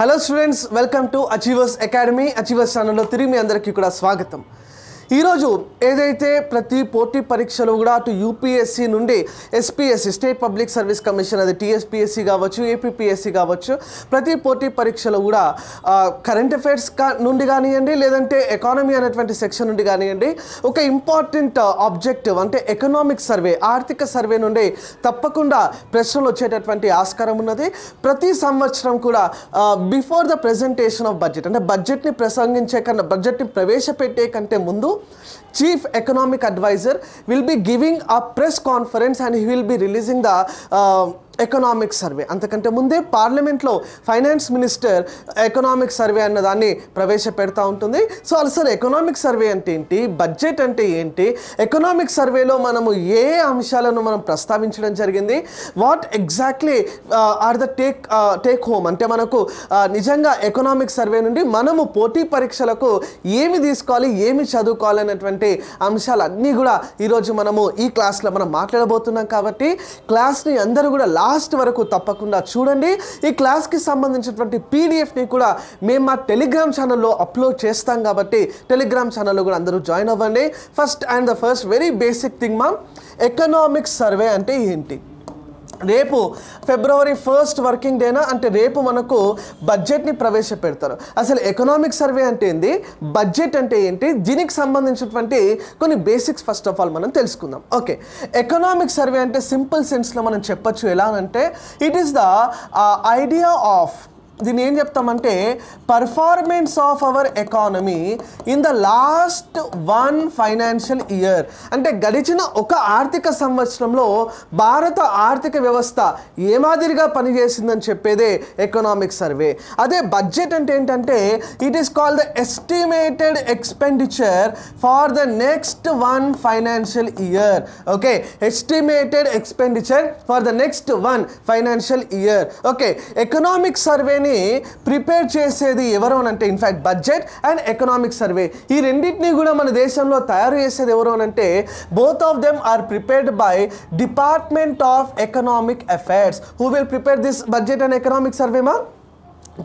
Hello students welcome to Achievers Academy Achievers ఛానల్లో తిరిగి మీ అందరికీ కూడా స్వాగతం ఈరోజు ఏదైతే ప్రతి పోటీ పరీక్షలు కూడా అటు యూపీఎస్సీ నుండి SPSC state public service commission అది టీఎస్పీఎస్సీ కావచ్చు ఏపీపీఎస్సీ కావచ్చు ప్రతి పోటీ పరీక్షలో కూడా కరెంట్ అఫైర్స్ నుండి కానివ్వండి లేదంటే ఎకానమీ అనేటువంటి సెక్షన్ నుండి కానివ్వండి ఒక ఇంపార్టెంట్ ఆబ్జెక్టివ్ అంటే ఎకనామిక్ సర్వే ఆర్థిక సర్వే నుండి తప్పకుండా ప్రశ్నలు వచ్చేటటువంటి ఆస్కారం ఉన్నది ప్రతి సంవత్సరం కూడా before the presentation of budget అంటే బడ్జెట్ని ప్రసంగించే కన్నా బడ్జెట్ని ప్రవేశపెట్టే కంటే ముందు chief economic advisor, will be giving a press conference and he will be releasing the uh, economic survey అంతకంటే ముందే పార్లమెంట్లో ఫైనాన్స్ మినిస్టర్ ఎకనామిక్ సర్వే అన్న దాన్ని ప్రవేశపెడతా ఉంటుంది సో అసలు ఎకనామిక్ సర్వే అంటే ఏంటి బడ్జెట్ అంటే ఏంటి ఎకనామిక్ సర్వేలో మనము ఏ అంశాలను మనం ప్రస్తావించడం జరిగింది what exactly are the take take home అంటే మనకు uh, నిజంగా ఎకనామిక్ సర్వే నుండి మనము పోటీ పరీక్షలకు ఏమి తీసుకోవాలి ఏమి చదువుకోవాలి అనేటువంటి అంశాలన్నీ కూడా ఈరోజు మనము ఈ క్లాస్లో మనం మాట్లాడబోతున్నాం కాబట్టి క్లాస్ని అందరూ కూడా లాస్ట్ వరకు తప్పకుండా చూడండి ఈ క్లాస్కి సంబంధించినటువంటి పీడిఎఫ్ని కూడా మేము మా టెలిగ్రామ్ ఛానల్లో అప్లోడ్ చేస్తాం కాబట్టి టెలిగ్రామ్ ఛానల్లో కూడా అందరూ జాయిన్ అవ్వండి first and the first very basic thing మా ఎకనామిక్ సర్వే అంటే ఏంటి రేపు ఫిబ్రవరి ఫస్ట్ వర్కింగ్ డేనా అంటే రేపు మనకు బడ్జెట్ని ప్రవేశపెడతారు అసలు ఎకనామిక్ సర్వే అంటే ఏంది బడ్జెట్ అంటే ఏంటి దీనికి సంబంధించినటువంటి కొన్ని బేసిక్స్ ఫస్ట్ ఆఫ్ ఆల్ మనం తెలుసుకుందాం ఓకే ఎకనామిక్ సర్వే అంటే సింపుల్ సెన్స్లో మనం చెప్పచ్చు ఎలా అంటే it is the idea of దీన్ని ఏం చెప్తామంటే performance of our economy in the last one financial year అంటే గడిచిన ఒక ఆర్థిక సంవత్సరంలో భారత ఆర్థిక వ్యవస్థ ఏ మాదిరిగా పనిచేసిందని చెప్పేదే ఎకనామిక్ సర్వే అదే బడ్జెట్ అంటే ఏంటంటే it is call the estimated expenditure for the next one financial year okay estimated expenditure for the next one financial year okay economic సర్వేని బడ్జెట్ని ప్రిపేర్ చేసేది ఎవరు అని అంటే in fact budget and economic survey ఈ రెండింటినీ కూడా మన దేశంలో తయారు చేసేది ఎవరు అని అంటే both of them are prepared by department of economic affairs who will prepare this budget and economic survey మా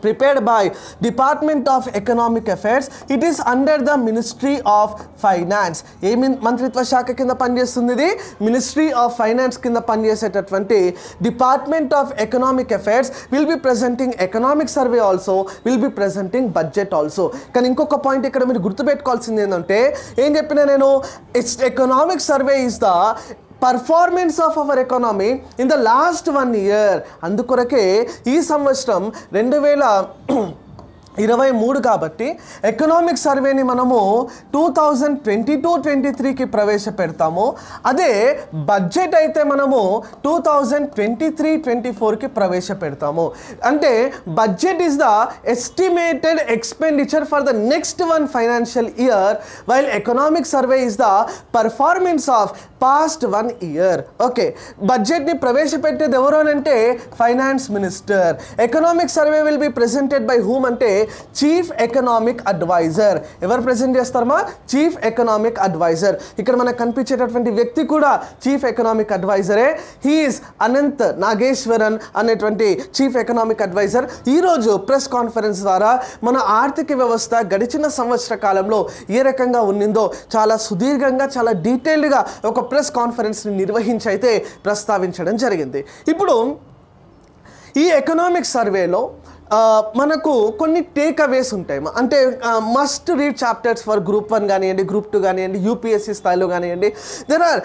prepared by department of economic Affairs. It is under the ministry of finance ఏ మంత్రిత్వ శాఖ కింద పనిచేస్తుంది ఇది ministry of finance కింద పనిచేసేటటువంటి department of economic affairs will be presenting economic survey also will be presenting budget also కానీ ఇంకొక పాయింట్ ఇక్కడ మీరు గుర్తుపెట్టుకోవాల్సింది ఏంటంటే ఏం చెప్పిన నేను it's economic survey is the performance of our economy in the last one year అందుకొరకే ఈ సంవత్సరం రెండు వేల ఇరవై మూడు కాబట్టి ఎకనామిక్ సర్వేని మనము two thousand twenty two twenty త్రీకి ప్రవేశపెడతాము అదే బడ్జెట్ అయితే మనము two thousand twenty three twenty ఫోర్కి ప్రవేశపెడతాము అంటే budget is the estimated expenditure for the next one financial year while economic survey is the performance of past one year okay బడ్జెట్ని ప్రవేశపెట్టేది ఎవరు అంటే finance minister economic survey will be presented by whom అంటే chief economic advisor ఎవరు present చేస్తారమ్మా chief economic advisor ఇక్కడ మనకు కనిపించేటటువంటి వ్యక్తి కూడా చీఫ్ ఎకనామిక్ అడ్వైజరే హీఈస్ అనంత్ నాగేశ్వరన్ అనేటువంటి చీఫ్ ఎకనామిక్ అడ్వైజర్ ఈరోజు ప్రెస్ కాన్ఫరెన్స్ ద్వారా మన ఆర్థిక వ్యవస్థ గడిచిన సంవత్సర కాలంలో ఏ రకంగా ఉన్నిందో చాలా సుదీర్ఘంగా చాలా డీటెయిల్డ్గా ఒక ప్రెస్ కాన్ఫరెన్స్ని నిర్వహించి అయితే ప్రస్తావించడం జరిగింది ఇప్పుడు ఈ ఎకనామిక్ సర్వేలో మనకు కొన్ని టేక్ అవేస్ ఉంటాయి అంటే must read chapters for group one కానివ్వండి గ్రూప్ టూ కానివ్వండి యూపీఎస్సీ స్థాయిలో కానివ్వండి there are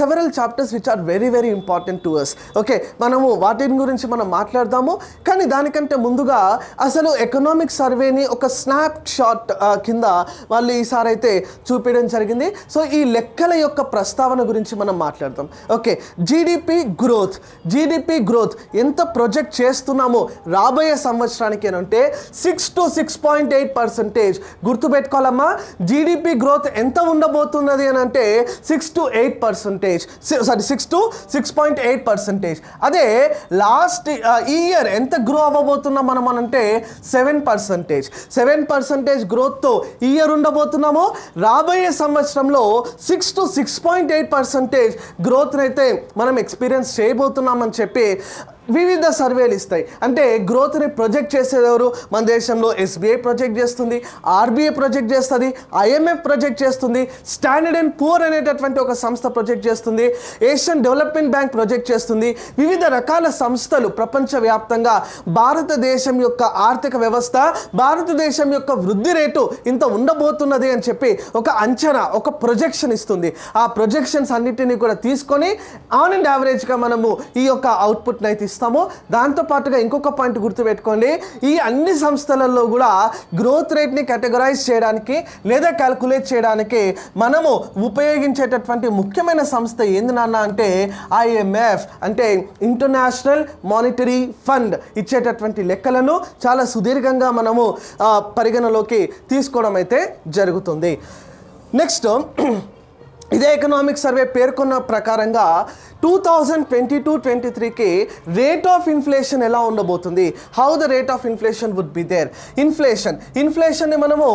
several chapters which are very very important to us okay మనము వాటిని గురించి మనం మాట్లాడదాము కానీ దానికంటే ముందుగా అసలు ఎకనామిక్ సర్వేని ఒక స్నాప్ షాట్ కింద వాళ్ళు ఈసారి అయితే చూపించడం జరిగింది సో ఈ లెక్కల యొక్క ప్రస్తావన గురించి మనం మాట్లాడదాం okay GDP growth GDP growth ఎంత ప్రొజెక్ట్ చేస్తున్నామో రాబోయే సంవత్సరం సంవత్సరానికి అని అంటే six to six point eight percentage గుర్తుపెట్టుకోవాలమ్మా జీడిపి గ్రోత్ ఎంత ఉండబోతున్నది అని అంటే six to eight percentage sorry six to six point eight percentage అదే లాస్ట్ ఈ ఇయర్ ఎంత గ్రో అవ్వబోతున్నాం మనం అనంటే సెవెన్ పర్సెంటేజ్ సెవెన్ పర్సెంటేజ్ గ్రోత్తో ఈ ఇయర్ ఉండబోతున్నాము రాబోయే సంవత్సరంలో six to six point eight percentage గ్రోత్ని అయితే మనం ఎక్స్పీరియన్స్ చేయబోతున్నామని చెప్పి వివిధ సర్వేలు ఇస్తాయి అంటే గ్రోత్ని ప్రొజెక్ట్ చేసేదెవరు మన దేశంలో ఎస్బీఐ ప్రొజెక్ట్ చేస్తుంది ఆర్బీఐ ప్రొజెక్ట్ చేస్తుంది ఐఎంఎఫ్ ప్రొజెక్ట్ చేస్తుంది స్టాండర్డ్ అండ్ పూర్ అనేటటువంటి ఒక సంస్థ ప్రొజెక్ట్ చేస్తుంది ఏషియన్ డెవలప్మెంట్ బ్యాంక్ ప్రొజెక్ట్ చేస్తుంది వివిధ రకాల సంస్థలు ప్రపంచవ్యాప్తంగా భారతదేశం యొక్క ఆర్థిక వ్యవస్థ భారతదేశం యొక్క వృద్ధి రేటు ఇంత ఉండబోతున్నది అని చెప్పి ఒక అంచనా ఒక ప్రొజెక్షన్ ఇస్తుంది ఆ ప్రొజెక్షన్స్ అన్నింటినీ కూడా తీసుకొని ఆన్ అండ్ యావరేజ్గా మనము ఈ యొక్క అవుట్పుట్ని అయితే ఇస్తామో దాంతోపాటుగా ఇంకొక పాయింట్ గుర్తుపెట్టుకోండి ఈ అన్ని సంస్థలలో కూడా గ్రోత్ రేట్ని కేటగరైజ్ చేయడానికి లేదా క్యాల్కులేట్ చేయడానికి మనము ఉపయోగించేటటువంటి ముఖ్యమైన సంస్థ ఏంది నాన్న అంటే ఐఎంఎఫ్ అంటే ఇంటర్నేషనల్ మానిటరీ ఫండ్ ఇచ్చేటటువంటి లెక్కలను చాలా సుదీర్ఘంగా మనము పరిగణలోకి తీసుకోవడం అయితే జరుగుతుంది నెక్స్ట్ ఇదే ఎకనామిక్ సర్వే పేర్కొన్న ప్రకారంగా two thousand twenty two twenty త్రీకి రేట్ ఆఫ్ ఇన్ఫ్లేషన్ ఎలా ఉండబోతుంది how the rate of inflation would be there inflation ఇన్ఫ్లేషన్ని మనము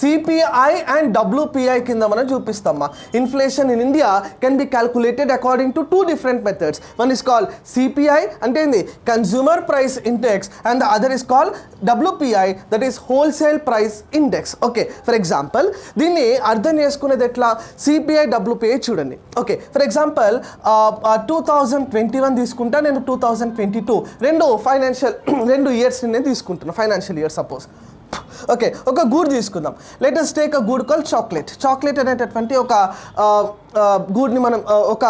సిపిఐ అండ్ డబ్ల్యూపిఐ కింద మనం చూపిస్తామా inflation in India can be calculated according to two different methods one is call CPI అంటే ఏంది consumer price index and the other is call WPI that is wholesale price index okay for example దీన్ని అర్థం చేసుకునేది ఎట్లా CPI WPI చూడండి okay for example two thousand twenty one తీసుకుంటా నేను two thousand twenty two రెండు ఫైనాన్షియల్ రెండు years నేను తీసుకుంటున్నాను ఫైనాన్షియల్ ఇయర్ సపోజ్ ఓకే ఒక గూడ్ తీసుకుందాం latest take a good call chocolate chocolate అనేటటువంటి ఒక గూడ్ని మనం ఒక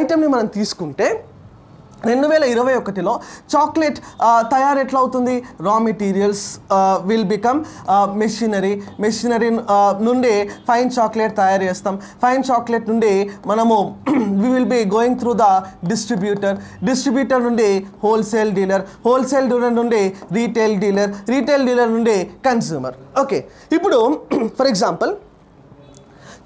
ఐటెంని మనం తీసుకుంటే రెండు వేల ఇరవై ఒకటిలో చాక్లెట్ తయారు ఎట్లా అవుతుంది raw materials will become machinery machinery నుండి ఫైన్ చాక్లెట్ తయారు చేస్తాం ఫైన్ చాక్లెట్ నుండి మనము we will be going through the distributor distributor నుండి హోల్సేల్ డీలర్ హోల్సేల్ డీలర్ నుండి రీటైల్ డీలర్ రీటైల్ డీలర్ నుండి కన్స్యూమర్ ఓకే ఇప్పుడు ఫర్ ఎగ్జాంపుల్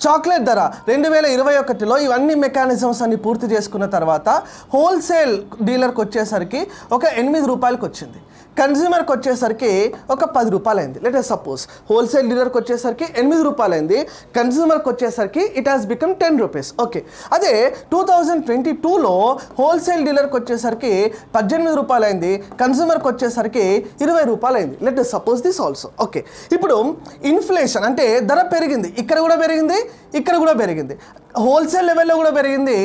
చాక్లెట్ ధర రెండు వేల ఇరవై ఒకటిలో ఇవన్నీ మెకానిజమ్స్ అన్ని పూర్తి చేసుకున్న తర్వాత హోల్సేల్ డీలర్కి వచ్చేసరికి ఒక ఎనిమిది రూపాయలకు వచ్చింది కన్జ్యూమర్కి వచ్చేసరికి ఒక పది రూపాయలైంది లెట్ సపోజ్ హోల్సేల్ డీలర్కి వచ్చేసరికి ఎనిమిది రూపాయలైంది కన్జ్యూమర్కి వచ్చేసరికి it has become ten rupees okay అదే టూ థౌజండ్ ట్వంటీ టూలో హోల్సేల్ డీలర్కి వచ్చేసరికి పద్దెనిమిది రూపాయలైంది కన్జ్యూమర్కి వచ్చేసరికి ఇరవై రూపాయలు అయింది let suppose this also okay ఇప్పుడు ఇన్ఫ్లేషన్ అంటే ధర పెరిగింది ఇక్కడ కూడా పెరిగింది ఇక్కడ కూడా పెరిగింది హోల్సేల్ లెవెల్లో కూడా పెరిగింది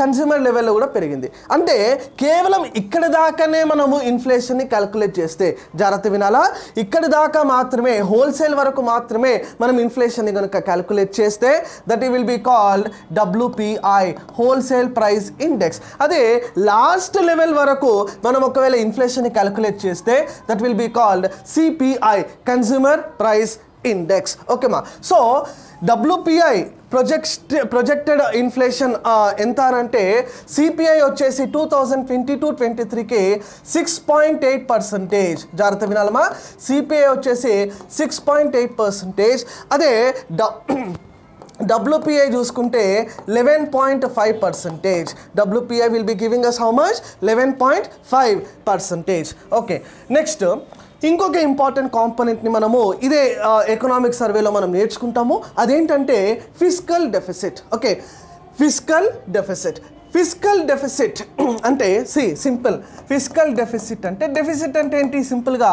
కన్స్యూమర్ లెవెల్లో కూడా పెరిగింది అంటే కేవలం ఇక్కడ దాకానే మనము ఇన్ఫ్లేషన్ని క్యాల్కులేట్ చేస్తే జాగ్రత్త వినాలా ఇక్కడ దాకా మాత్రమే హోల్సేల్ వరకు మాత్రమే మనం ఇన్ఫ్లేషన్ని కనుక క్యాల్కులేట్ చేస్తే దట్ ఈ will be called WPI wholesale price index అదే లాస్ట్ లెవెల్ వరకు మనం ఒకవేళ ఇన్ఫ్లేషన్ని క్యాల్కులేట్ చేస్తే that will be called CPI consumer price index ఓకేమా so WPI project projected inflation ఎంత అంటే సిపిఐ వచ్చేసి two thousand twenty two twenty త్రీకి సిక్స్ పాయింట్ ఎయిట్ పర్సంటేజ్ జాగ్రత్త వినాలమ్మా సిపిఐ వచ్చేసి సిక్స్ పాయింట్ ఎయిట్ పర్సంటేజ్ అదే డ డబ్ల్యూపీఐ చూసుకుంటే eleven point five percentage WPI will be giving us how much eleven point five percentage okay next ఇంకొక important కాంపోనెంట్ని మనము ఇదే ఎకనామిక్ సర్వేలో మనం నేర్చుకుంటాము అదేంటంటే physical deficit okay physical deficit physical deficit అంటే సి సింపుల్ ఫిజికల్ డెఫిసిట్ అంటే డెఫిసిట్ అంటే ఏంటి సింపుల్గా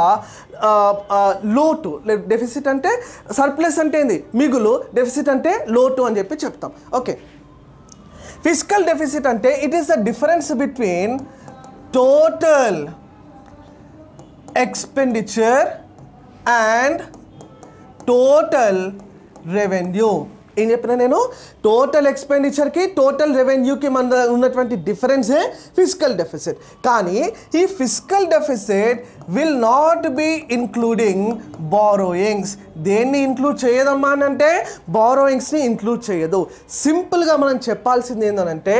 లోటు డెఫిసిట్ అంటే సర్ప్లస్ అంటే ఏంది మిగులు డెఫిసిట్ అంటే లోటు అని చెప్పి చెప్తాం ఓకే ఫిజికల్ డెఫిసిట్ అంటే it is the difference between total expenditure and total revenue नो टोटल एक्सपेंडिचर की टोटल रेवेन्यू की मन डिफरेंस है फिजिकल डेफिसिट का physical deficit will not be including borrowings దేన్ని ఇంక్లూడ్ చేయదమ్మా అని అంటే బారోయింగ్స్ని ఇంక్లూడ్ చేయదు సింపుల్గా మనం చెప్పాల్సింది ఏంటంటే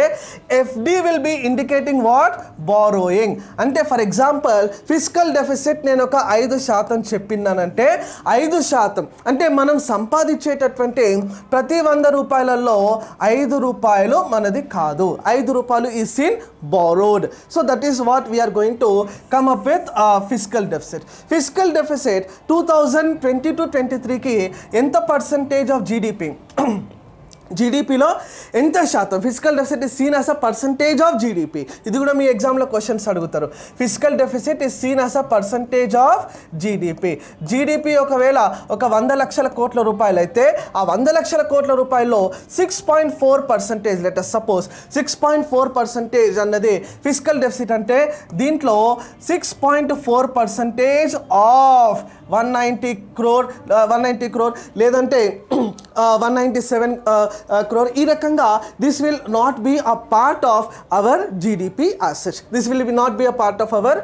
FD will be indicating what borrowing అంటే ఫర్ ఎగ్జాంపుల్ ఫిజికల్ డెఫిసిట్ నేను ఒక ఐదు శాతం చెప్పిందనంటే ఐదు శాతం అంటే మనం సంపాదించేటటువంటి ప్రతి వంద రూపాయలలో ఐదు రూపాయలు మనది కాదు ఐదు రూపాయలు ఈ seen borrowed so that is what we're going to come up with physical deficit physical deficit two thousand twenty two twenty twenty త్రీకి ఎంత పర్సంటేజ్ ఆఫ్ జీడిపి జీడిపిలో ఎంత శాతం physical deficit is seen as a percentage of GDP ఇది కూడా మీ ఎగ్జామ్లో questions అడుగుతారు physical deficit is seen as a percentage of GDP GDP ఒకవేళ ఒక వంద లక్షల కోట్ల రూపాయలు అయితే ఆ వంద లక్షల కోట్ల రూపాయల్లో six point four percentage letter suppose six point four percentage అన్నది ఫిజికల్ డెఫిసిట్ అంటే దీంట్లో six point four percentage of one ninety crore one ninety crore లేదంటే వన్ నైంటీ సెవెన్ క్రోర్ ఈ రకంగా this will not be a part of our GDP assets this will be not be a part of our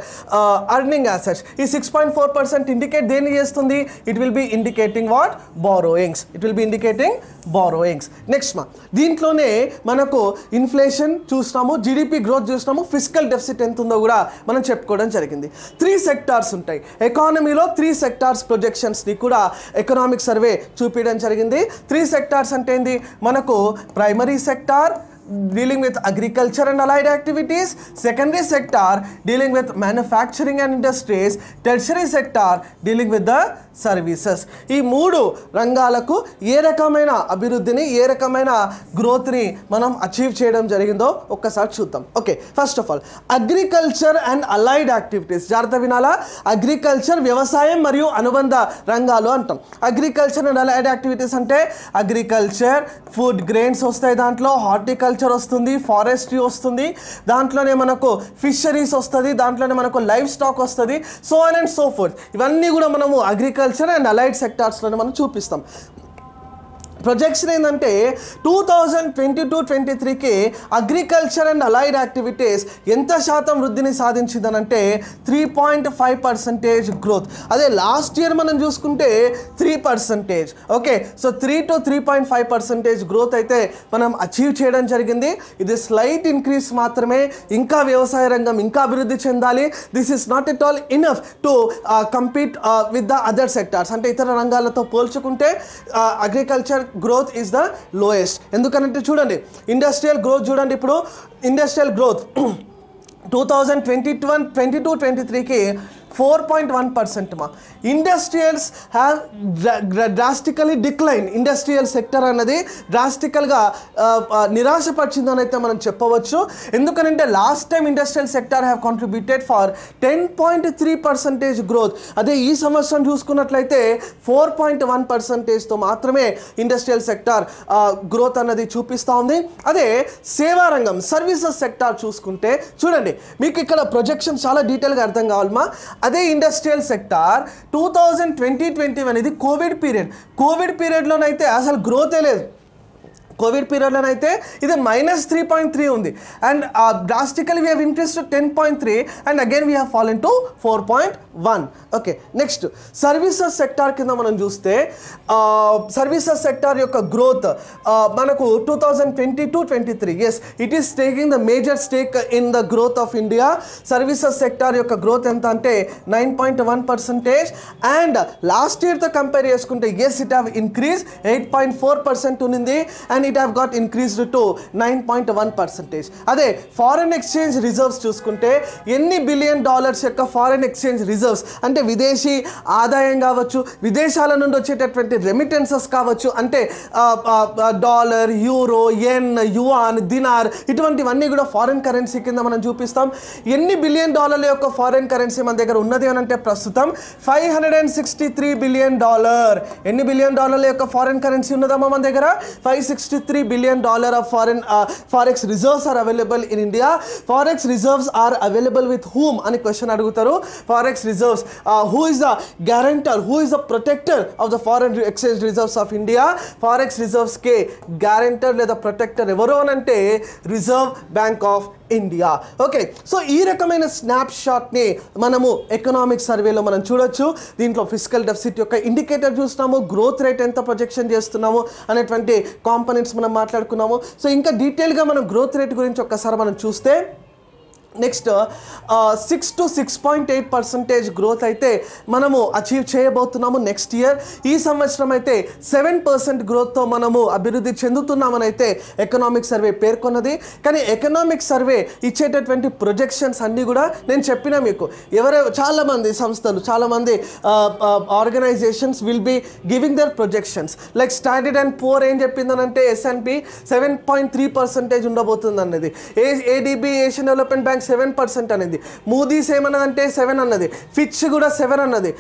earning assets ఈ six point four percent indicate దేన్ని చేస్తుంది it will be indicating what borrowings it will be indicating borrowings next మా దీంట్లోనే మనకు inflation చూసినాము GDP growth చూసినాము physical deficit ఎంత ఉందో కూడా మనం చెప్పుకోవడం జరిగింది త్రీ సెక్టార్స్ ఉంటాయి ఎకానమీలో త్రీ సెక్ సెక్టార్స్ ప్రొజెక్షన్స్ని కూడా ఎకనామిక్ సర్వే చూపించడం జరిగింది త్రీ సెక్టార్స్ అంటే ఏంది మనకు primary sector dealing with agriculture and allied activities secondary sector dealing with manufacturing and industries tertiary sector dealing with the services ఈ మూడు రంగాలకు ఏ రకమైన అభివృద్ధిని ఏ రకమైన గ్రోత్ని మనం అచీవ్ చేయడం జరిగిందో ఒక్కసారి చూద్దాం okay first of all agriculture and allied activities జాగ్రత్త వినాలా అగ్రికల్చర్ వ్యవసాయం మరియు అనుబంధ రంగాలు అంటాం అగ్రికల్చర్ అండ్ అలైడ్ యాక్టివిటీస్ అంటే అగ్రికల్చర్ ఫుడ్ గ్రెయిన్స్ వస్తాయి దాంట్లో హార్టికల్చర్ అగ్రికల్చర్ వస్తుంది ఫారెస్ట్రీ వస్తుంది దాంట్లోనే మనకు ఫిషరీస్ వస్తుంది దాంట్లోనే మనకు లైఫ్ స్టాక్ వస్తుంది సో అండ్ సో ఫోర్త్ ఇవన్నీ కూడా మనము అగ్రికల్చర్ అండ్ అలైడ్ సెక్టార్స్లోనే మనం చూపిస్తాం ప్రొజెక్షన్ ఏంటంటే two thousand twenty two twenty త్రీకి అగ్రికల్చర్ అండ్ అలైడ్ యాక్టివిటీస్ ఎంత శాతం వృద్ధిని సాధించిందనంటే three point five percentage growth అదే లాస్ట్ ఇయర్ మనం చూసుకుంటే three percentage okay so three to three point five percentage growth అయితే మనం అచీవ్ చేయడం జరిగింది ఇది స్లైట్ ఇంక్రీస్ మాత్రమే ఇంకా వ్యవసాయ రంగం ఇంకా అభివృద్ధి చెందాలి this is not at all enough to compete with the other sectors అంటే ఇతర రంగాలతో పోల్చుకుంటే agriculture uh, growth is the lowest ఎందుకనంటే చూడండి ఇండస్ట్రియల్ గ్రోత్ చూడండి ఇప్పుడు industrial growth two thousand twenty one twenty two twenty త్రీకి ఫోర్ పాయింట్ వన్ పర్సెంట్మా industrials have drastically decline industrial sector అన్నది డ్రాస్టికల్గా అని అయితే మనం చెప్పవచ్చు ఎందుకంటే last time industrial sector have contributed far ten point three percentage growth అదే ఈ సంవత్సరం చూసుకున్నట్లయితే ఫోర్ పాయింట్ వన్ పర్సెంటేజ్తో మాత్రమే ఇండస్ట్రియల్ సెక్టార్ గ్రోత్ అన్నది చూపిస్తూ ఉంది అదే సేవా రంగం సర్వీసెస్ సెక్టార్ చూసుకుంటే చూడండి మీకు ఇక్కడ ప్రొజెక్షన్ చాలా డీటెయిల్గా అర్థం కావాలమ్మా అదే industrial sector two thousand twenty twenty అనేది కోవిడ్ పీరియడ్ కోవిడ్ పీరియడ్లోనైతే అసలు గ్రోతే లేదు కోవిడ్ పీరియడ్లో అయితే ఇది మైనస్ త్రీ పాయింట్ త్రీ ఉంది and drastical we have interest ten point three and again we have fallen to four point one okay next services sector కింద మనం చూస్తే సర్వీసెస్ uh, సెక్టార్ యొక్క గ్రోత్ uh, మనకు two thousand twenty two twenty three yes it is taking the major stake in the growth of India services sector యొక్క growth ఎంత అంటే nine point one percentage and last ఇయర్తో compare చేసుకుంటే yes it have increase eight point four percent ఉంది and got have to nine point one percentage అదే foreign exchange reserves చూసుకుంటే ఎన్ని billion dollars యొక్క ఫారెన్ ఎక్స్చేంజ్ రిజర్వ్స్ అంటే విదేశీ ఆదాయం కావచ్చు విదేశాల నుండి వచ్చేటటువంటి రెమిటెన్సెస్ కావచ్చు అంటే dollar euro yen yuan dinar ఇటువంటివన్నీ కూడా ఫారెన్ కరెన్సీ కింద మనం చూపిస్తాం ఎన్ని బిలియన్ డాలర్ల యొక్క ఫారెన్ కరెన్సీ మన దగ్గర ఉన్నది అని అంటే ప్రస్తుతం five hundred and sixty three billion dollar ఎన్ని బిలియన్ డాలర్ల యొక్క ఫారెన్ కరెన్సీ ఉన్నదమ్మా మన దగ్గర five sixty 63 billion dollar of foreign uh, forex reserves are available in India. Forex reserves are available with whom? అని క్వశ్చన్ అడుగుతారు forex reserves who is the guarantor who is the protector of the foreign exchange reserves of India ఫారెక్స్ రిజర్వ్స్కే guarantor లేదా protector ఎవరు అనంటే Reserve Bank of India okay so ఈ రకమైన snap షాట్ని మనము ఎకనామిక్ సర్వేలో మనం చూడొచ్చు దీంట్లో ఫిజికల్ డెఫిసిట్ యొక్క ఇండికేటర్ చూస్తున్నాము గ్రోత్ రేట్ ఎంత ప్రొజెక్షన్ చేస్తున్నాము అనేటువంటి కాంపనెంట్స్ మనం మాట్లాడుకున్నాము సో ఇంకా డీటెయిల్గా మనం గ్రోత్ రేట్ గురించి ఒక్కసారి మనం చూస్తే next six to six point eight percentage growth అయితే మనము అచీవ్ చేయబోతున్నాము నెక్స్ట్ ఇయర్ ఈ సంవత్సరం అయితే సెవెన్ పర్సెంట్ గ్రోత్తో మనము అభివృద్ధి చెందుతున్నామని అయితే ఎకనామిక్ సర్వే పేర్కొన్నది కానీ ఎకనామిక్ సర్వే ఇచ్చేటటువంటి ప్రొజెక్షన్స్ అన్నీ కూడా నేను చెప్పిన మీకు ఎవరే చాలామంది సంస్థలు చాలామంది organizations will be giving their projections like Standard and Poor ఏం చెప్పిందనంటే SNP seven point three percentage ఉండబోతుంది అన్నది ఏ ADB Asian Development Bank seven percent అనేది మూదీస్ అంటే సెవెన్ అన్నది ఫిచ్ కూడా సెవెన్ అన్నది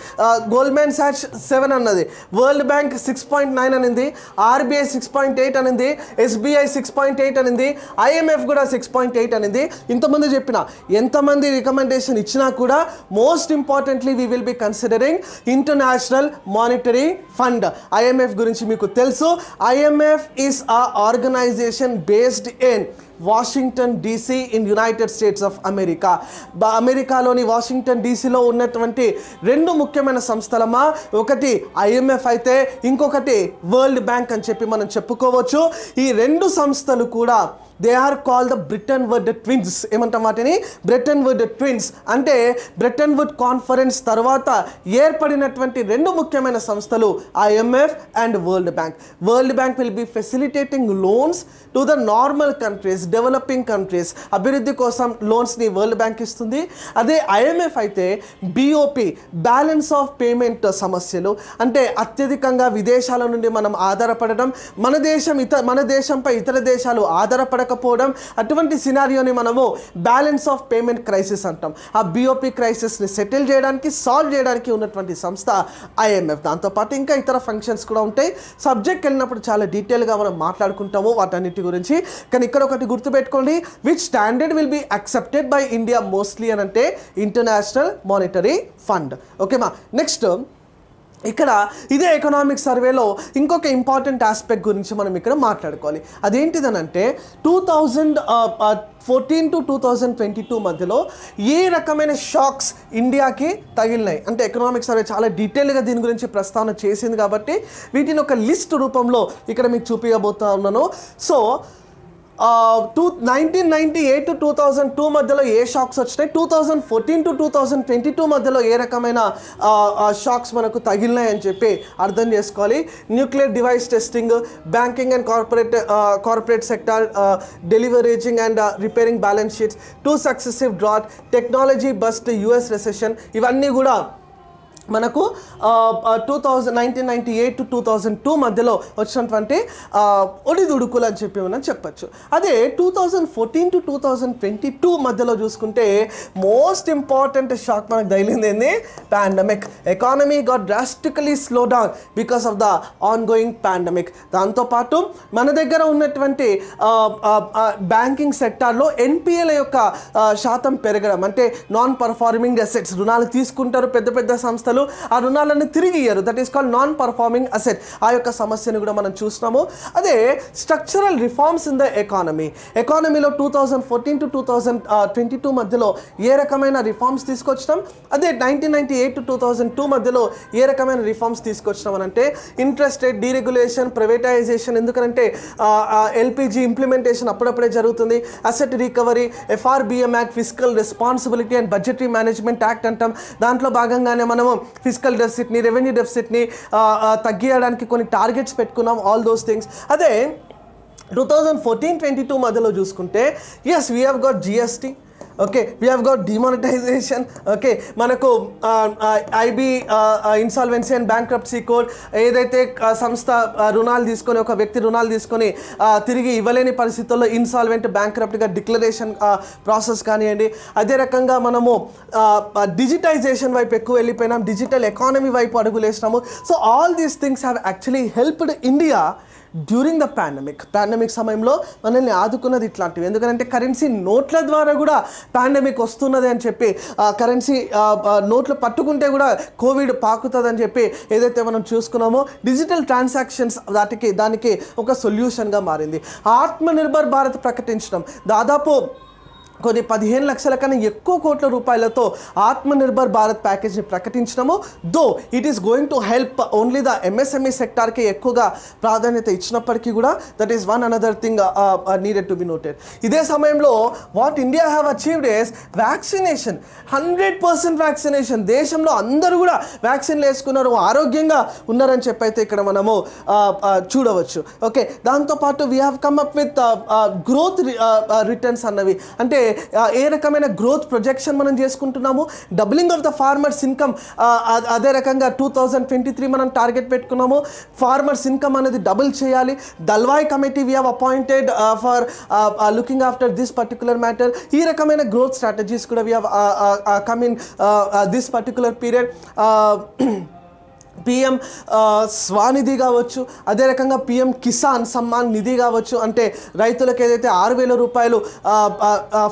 గోల్డ్మెన్ సాచ్ సెవెన్ అన్నది World Bank six point nine అనింది ఆర్బీఐ సిక్స్ పాయింట్ ఎయిట్ అనింది ఎస్బీఐ సిక్స్ పాయింట్ ఎయిట్ అనింది ఐఎంఎఫ్ కూడా సిక్స్ పాయింట్ ఎయిట్ అనింది ఇంతమంది చెప్పిన ఎంతమంది రికమెండేషన్ ఇచ్చినా కూడా most importantly we will be considering International monetary Fund IMF గురించి మీకు తెలుసు IMF is a organization based in Washington DC in United States of America అమెరికాలోని వాషింగ్టన్ డీసీలో ఉన్నటువంటి రెండు ముఖ్యమైన సంస్థలమా ఒకటి ఐఎంఎఫ్ అయితే ఇంకొకటి వరల్డ్ బ్యాంక్ అని చెప్పి మనం చెప్పుకోవచ్చు ఈ రెండు సంస్థలు కూడా they are call the Bretton వర్డ్ ట్విన్స్ ఏమంటాం వాటిని బ్రిటన్ వర్డ్ ట్విన్స్ అంటే బ్రిటన్ వుడ్ కాన్ఫరెన్స్ తర్వాత ఏర్పడినటువంటి రెండు ముఖ్యమైన సంస్థలు IMF and World Bank World Bank will be facilitating loans to the normal countries developing countries అభివృద్ధి కోసం లోన్స్ని వరల్డ్ బ్యాంక్ ఇస్తుంది అదే ఐఎంఎఫ్ అయితే బిఓపి బ్యాలెన్స్ ఆఫ్ పేమెంట్ సమస్యలు అంటే అత్యధికంగా విదేశాల నుండి మనం ఆధారపడడం మన దేశం ఇతర మన దేశంపై ఇతర దేశాలు ఆధారపడక రాకపోవడం అటువంటి సినారియోని మనము బ్యాలెన్స్ ఆఫ్ పేమెంట్ క్రైసిస్ అంటాం ఆ బిఓపి క్రైసిస్ని సెటిల్ చేయడానికి సాల్వ్ చేయడానికి ఉన్నటువంటి సంస్థ ఐఎంఎఫ్ దాంతోపాటు ఇంకా ఇతర ఫంక్షన్స్ కూడా ఉంటాయి సబ్జెక్ట్ వెళ్ళినప్పుడు చాలా డీటెయిల్గా మనం మాట్లాడుకుంటాము వాటన్నిటి గురించి కానీ ఇక్కడ ఒకటి గుర్తుపెట్టుకోండి which standard will be accepted by India mostly అని అంటే ఇంటర్నేషనల్ మానిటరీ ఫండ్ ఓకేమా నెక్స్ట్ ఇక్కడ ఇదే ఎకనామిక్ సర్వేలో ఇంకొక ఇంపార్టెంట్ ఆస్పెక్ట్ గురించి మనం ఇక్కడ మాట్లాడుకోవాలి అదేంటిదనంటే two thousand fourteen to two thousand twenty two మధ్యలో ఏ రకమైన షాక్స్ ఇండియాకి తగిలినాయి అంటే ఎకనామిక్ సర్వే చాలా డీటెయిల్గా దీని గురించి ప్రస్తావన చేసింది కాబట్టి వీటిని ఒక లిస్ట్ రూపంలో ఇక్కడ మీకు చూపించబోతున్నాను ఉన్నాను so two nineteen ninety eight to two thousand two మధ్యలో ఏ షాక్స్ వచ్చినాయి two thousand fourteen to two thousand twenty two మధ్యలో ఏ రకమైన షాక్స్ మనకు తగిలినాయని చెప్పి అర్థం చేసుకోవాలి nuclear device testing banking and corporate corporate sector deleveraging and repairing balance sheets two successive drought technology bust US recession ఇవన్నీ కూడా మనకు two thousand nineteen ninety eight to two thousand two మధ్యలో వచ్చినటువంటి ఒడిదుడుకులు అని చెప్పి మనం చెప్పచ్చు అదే two thousand fourteen to two thousand twenty two మధ్యలో చూసుకుంటే మోస్ట్ ఇంపార్టెంట్ షాక్ మనకు తగిలింది ఏంది పాండమిక్ ఎకానమీ గా drastically slow down because of the ongoing pandemic దాంతోపాటు మన దగ్గర ఉన్నటువంటి బ్యాంకింగ్ సెక్టార్లో ఎన్పిఎల్ యొక్క శాతం పెరగడం అంటే నాన్ పర్ఫార్మింగ్ అసెట్స్ రుణాలు తీసుకుంటారు పెద్ద పెద్ద సంస్థలు సంస్థలు ఆ రుణాలను తిరిగి ఇయ్యరు that is call non performing asset ఆ యొక్క సమస్యను కూడా మనం చూసినాము అదే structural reforms in the economy ఎకానమీలో two thousand fourteen to two thousand twenty two మధ్యలో ఏ రకమైన రిఫార్మ్స్ తీసుకొచ్చినాం అదే nineteen ninety eight to two thousand two మధ్యలో ఏ రకమైన రిఫార్మ్స్ తీసుకొచ్చినాం అని అంటే ఇంట్రెస్ట్ రేట్ డీరెగ్యులేషన్ ప్రైవేటైజేషన్ ఎందుకంటే ఎల్పిజి ఇంప్లిమెంటేషన్ అప్పుడప్పుడే జరుగుతుంది asset recovery FRBM act fiscal responsibility and budgetary management act అంటాం దాంట్లో భాగంగానే మనము ఫిజికల్ డెఫిసిట్ని రెవెన్యూ డెఫిసిట్ని తగ్గియడానికి కొన్ని టార్గెట్స్ పెట్టుకున్నాం ఆల్ దోస్ థింగ్స్ అదే two thousand fourteen twenty two మధ్యలో చూసుకుంటే as we have got GST okay we have got demonetization okay మనకు IB insolvency and bank code ఏదైతే సంస్థ రుణాలు తీసుకొని ఒక వ్యక్తి రుణాలు తీసుకొని తిరిగి ఇవ్వలేని పరిస్థితుల్లో ఇన్సాల్వెంట్ బ్యాంక్ డిక్లరేషన్ ప్రాసెస్ కానివ్వండి అదే రకంగా మనము డిజిటైజేషన్ వైపు ఎక్కువ వెళ్ళిపోయినాం డిజిటల్ ఎకానమీ వైపు అడుగులేసినాము so all these things have actually helped India during the pandemic pandemic సమయంలో మనల్ని ఆదుకున్నది ఇట్లాంటివి ఎందుకంటే కరెన్సీ నోట్ల ద్వారా కూడా పాండమిక్ వస్తున్నది అని చెప్పి కరెన్సీ నోట్లు పట్టుకుంటే కూడా కోవిడ్ పాకుతుందని చెప్పి ఏదైతే మనం చూసుకున్నామో డిజిటల్ ట్రాన్సాక్షన్స్ వాటికి దానికి ఒక సొల్యూషన్గా మారింది ఆత్మనిర్భర్ భారత్ ప్రకటించడం దాదాపు కొన్ని పదిహేను లక్షల కన్నా ఎక్కువ కోట్ల రూపాయలతో ఆత్మనిర్భర్ భారత్ ప్యాకేజ్ని ప్రకటించినము though it is going to help only the MSME సెక్టార్కే ఎక్కువగా ప్రాధాన్యత ఇచ్చినప్పటికీ కూడా that is one another thing needed to be noted ఇదే సమయంలో what India have achieved is vaccination hundred percent vaccination దేశంలో అందరూ కూడా వ్యాక్సిన్లు వేసుకున్నారు ఆరోగ్యంగా ఉన్నారని చెప్పి అయితే ఇక్కడ మనము uh, uh, చూడవచ్చు ఓకే దాంతోపాటు we have come up with growth returns అన్నవి అంటే ఏ రకమైన గ్రోత్ ప్రొజెక్షన్ మనం చేసుకుంటున్నాము doubling of the farmers income అదే రకంగా టూ థౌజండ్ ట్వంటీ త్రీ మనం టార్గెట్ పెట్టుకున్నాము ఫార్మర్స్ ఇన్కమ్ అనేది డబుల్ చేయాలి Dalwai committee we have appointed for looking after this particular matter ఈ రకమైన గ్రోత్ స్ట్రాటజీస్ కూడా we have come in this particular period PM Svanidhi కావచ్చు అదే రకంగా పిఎం కిసాన్ సమ్మాన్ నిధి కావచ్చు అంటే రైతులకు ఏదైతే ఆరు వేల రూపాయలు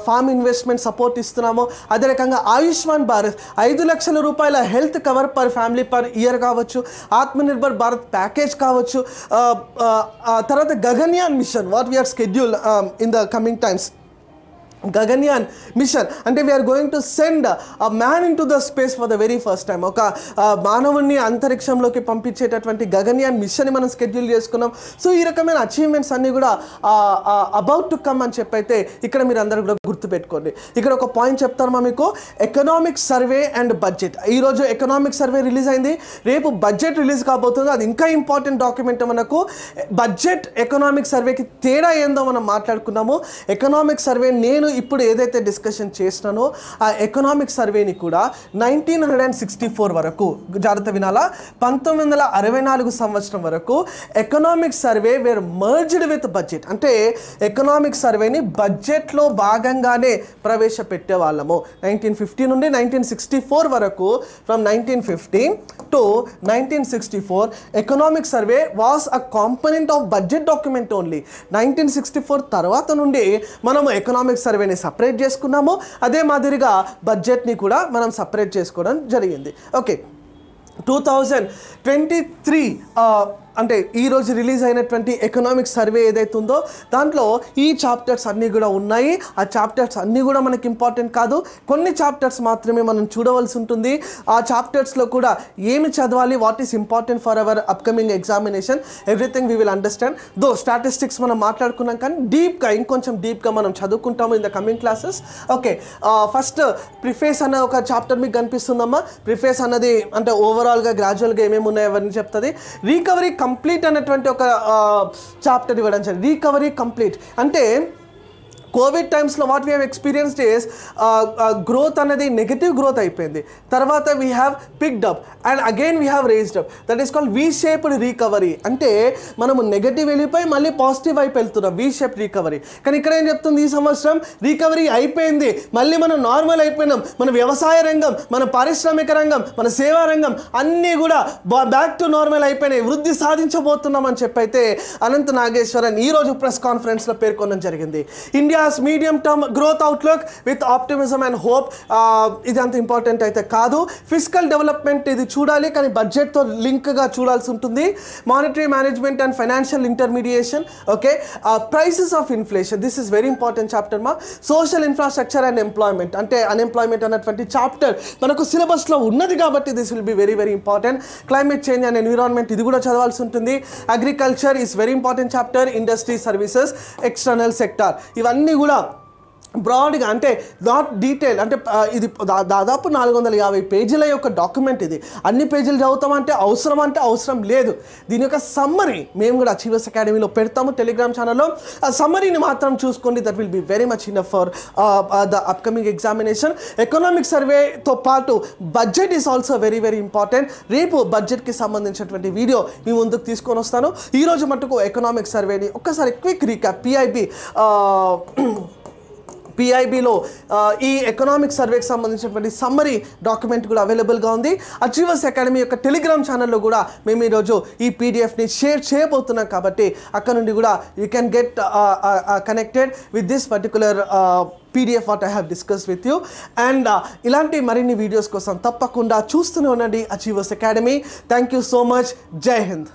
ఫామ్ ఇన్వెస్ట్మెంట్ సపోర్ట్ ఇస్తున్నామో అదే రకంగా ఆయుష్మాన్ భారత్ ఐదు లక్షల రూపాయల health cover per family per year కావచ్చు ఆత్మనిర్భర్ భారత్ ప్యాకేజ్ కావచ్చు తర్వాత Gaganyaan mission what we are schedule in the coming times Gaganyaan mission అంటే we are going to send a man in to the space for the very first time ఒక మానవుణ్ణి అంతరిక్షంలోకి పంపించేటటువంటి గగన్యాన్ మిషన్ని మనం schedule చేసుకున్నాం సో ఈ రకమైన అచీవ్మెంట్స్ అన్నీ కూడా అబౌట్ టు కమ్ అని చెప్పైతే ఇక్కడ మీరు అందరూ కూడా గుర్తుపెట్టుకోండి ఇక్కడ ఒక పాయింట్ చెప్తాను మీకు ఎకనామిక్ సర్వే అండ్ బడ్జెట్ ఈరోజు ఎకనామిక్ సర్వే రిలీజ్ అయింది రేపు బడ్జెట్ రిలీజ్ కాబోతుంది అది ఇంకా ఇంపార్టెంట్ డాక్యుమెంట్ మనకు బడ్జెట్ ఎకనామిక్ సర్వేకి తేడా ఏందో మనం మాట్లాడుకున్నాము ఎకనామిక్ సర్వే నేను ఇప్పుడు ఏదైతే డిస్కషన్ చేసినానో ఆ ఎకనామిక్ సర్వేని కూడా nineteen hundred and sixty four వరకు జాగ్రత్త వినాలా పంతొమ్మిది వందల అరవై నాలుగు సంవత్సరం వరకు economic survey were merged with budget అంటే ఎకనామిక్ సర్వేని బడ్జెట్లో భాగంగానే ప్రవేశపెట్టే వాళ్ళము నైన్టీన్ ఫిఫ్టీ నుండి నైన్టీన్ సిక్స్టీ ఫోర్ వరకు from nineteen fifteen to nineteen sixty four economic survey was a component of budget document only nineteen sixty four తర్వాత నుండి మనము ఎకనామిక్ సర్వే రిజర్వేని సపరేట్ చేసుకున్నామో అదే మాదిరిగా బడ్జెట్ని కూడా మనం సపరేట్ చేసుకోవడం జరిగింది okay two thousand twenty three అంటే ఈరోజు రిలీజ్ అయినటువంటి ఎకనామిక్ సర్వే ఏదైతే ఉందో దాంట్లో ఈ చాప్టర్స్ అన్నీ కూడా ఉన్నాయి ఆ చాప్టర్స్ అన్నీ కూడా మనకి ఇంపార్టెంట్ కాదు కొన్ని చాప్టర్స్ మాత్రమే మనం చూడవలసి ఉంటుంది ఆ చాప్టర్స్లో కూడా ఏమి చదవాలి what is important for our upcoming examination everything we will understand though statistics మనం మాట్లాడుకున్నాం కానీ డీప్గా ఇంకొంచెం డీప్గా మనం చదువుకుంటాము in the coming classes okay first preface అనే ఒక చాప్టర్ మీకు కనిపిస్తుందమ్మా ప్రిఫేస్ అన్నది అంటే ఓవరాల్గా గ్రాడ్యువల్గా ఏమేమి ఉన్నాయో అవన్నీ చెప్తుంది రీకవరీ కంప్లీట్ అనేటువంటి ఒక చాప్టర్ ఇవ్వడం జరిగింది రికవరీ కంప్లీట్ అంటే కోవిడ్ టైమ్స్లో what we have experienced is growth అనేది నెగిటివ్ గ్రోత్ అయిపోయింది తర్వాత we have picked up and again we have raised up that is call V shaped recovery అంటే మనము నెగిటివ్ వెళ్ళిపోయి మళ్ళీ పాజిటివ్ వైపు వెళ్తున్నాం వీ షేప్ రికవరీ కానీ ఇక్కడ ఏం చెప్తుంది ఈ సంవత్సరం రికవరీ అయిపోయింది మళ్ళీ మనం నార్మల్ అయిపోయినాం మన వ్యవసాయ రంగం మన పారిశ్రామిక రంగం మన సేవా రంగం అన్నీ కూడా బ్యాక్ టు నార్మల్ అయిపోయినాయి వృద్ధి సాధించబోతున్నాం అని చెప్పైతే అనంత నాగేశ్వరన్ ఈరోజు ప్రెస్ కాన్ఫరెన్స్లో పేర్కొనడం జరిగింది India India's medium term growth outlook with optimism and hope ఇది అంత ఇంపార్టెంట్ అయితే కాదు ఫిజికల్ డెవలప్మెంట్ ఇది చూడాలి కానీ బడ్జెట్తో లింక్గా చూడాల్సి ఉంటుంది monetary management and financial intermediation okay prices of inflation this is very important chapter మా సోషల్ ఇన్ఫ్రాస్ట్రక్చర్ అండ్ ఎంప్లాయ్మెంట్ అంటే అన్ఎంప్లాయ్మెంట్ అనేటువంటి చాప్టర్ మనకు సిలబస్లో ఉన్నది కాబట్టి this will be very very important climate change and environment ఇది కూడా చదవాల్సి ఉంటుంది agriculture is very important chapter industry services external sector ఇవన్నీ नहीं బ్రాడ్గా అంటే నాట్ డీటెయిల్ అంటే ఇది దాదాపు నాలుగు వందల యాభై పేజీల యొక్క డాక్యుమెంట్ ఇది అన్ని పేజీలు చదువుతామంటే అవసరం అంటే అవసరం లేదు దీని యొక్క సమ్మరీ మేము కూడా అచీవర్స్ అకాడమీలో పెడతాము టెలిగ్రామ్ ఛానల్లో ఆ సమ్మరీని మాత్రం చూసుకోండి that will be very much in for the upcoming examination economic సర్వేతో పాటు budget is also very very important రేపు బడ్జెట్కి సంబంధించినటువంటి వీడియో మీ ముందుకు తీసుకొని వస్తాను ఈరోజు మటుకు ఎకనామిక్ సర్వేని ఒక్కసారి క్విక్ రీక్యాప్ పిఐబి పిఐబిలో ఈ ఎకనామిక్ సర్వేకి సంబంధించినటువంటి సమ్మరీ డాక్యుమెంట్ కూడా అవైలబుల్గా ఉంది అచీవర్స్ అకాడమీ యొక్క టెలిగ్రామ్ ఛానల్లో కూడా మేము ఈరోజు ఈ పీడిఎఫ్ని షేర్ చేయబోతున్నాం కాబట్టి అక్కడ నుండి కూడా you can get connected with this particular PDF what I have discuss with you and ఇలాంటి మరిన్ని వీడియోస్ కోసం తప్పకుండా చూస్తూనే ఉండండి achievers academy thank you so much జై హింద్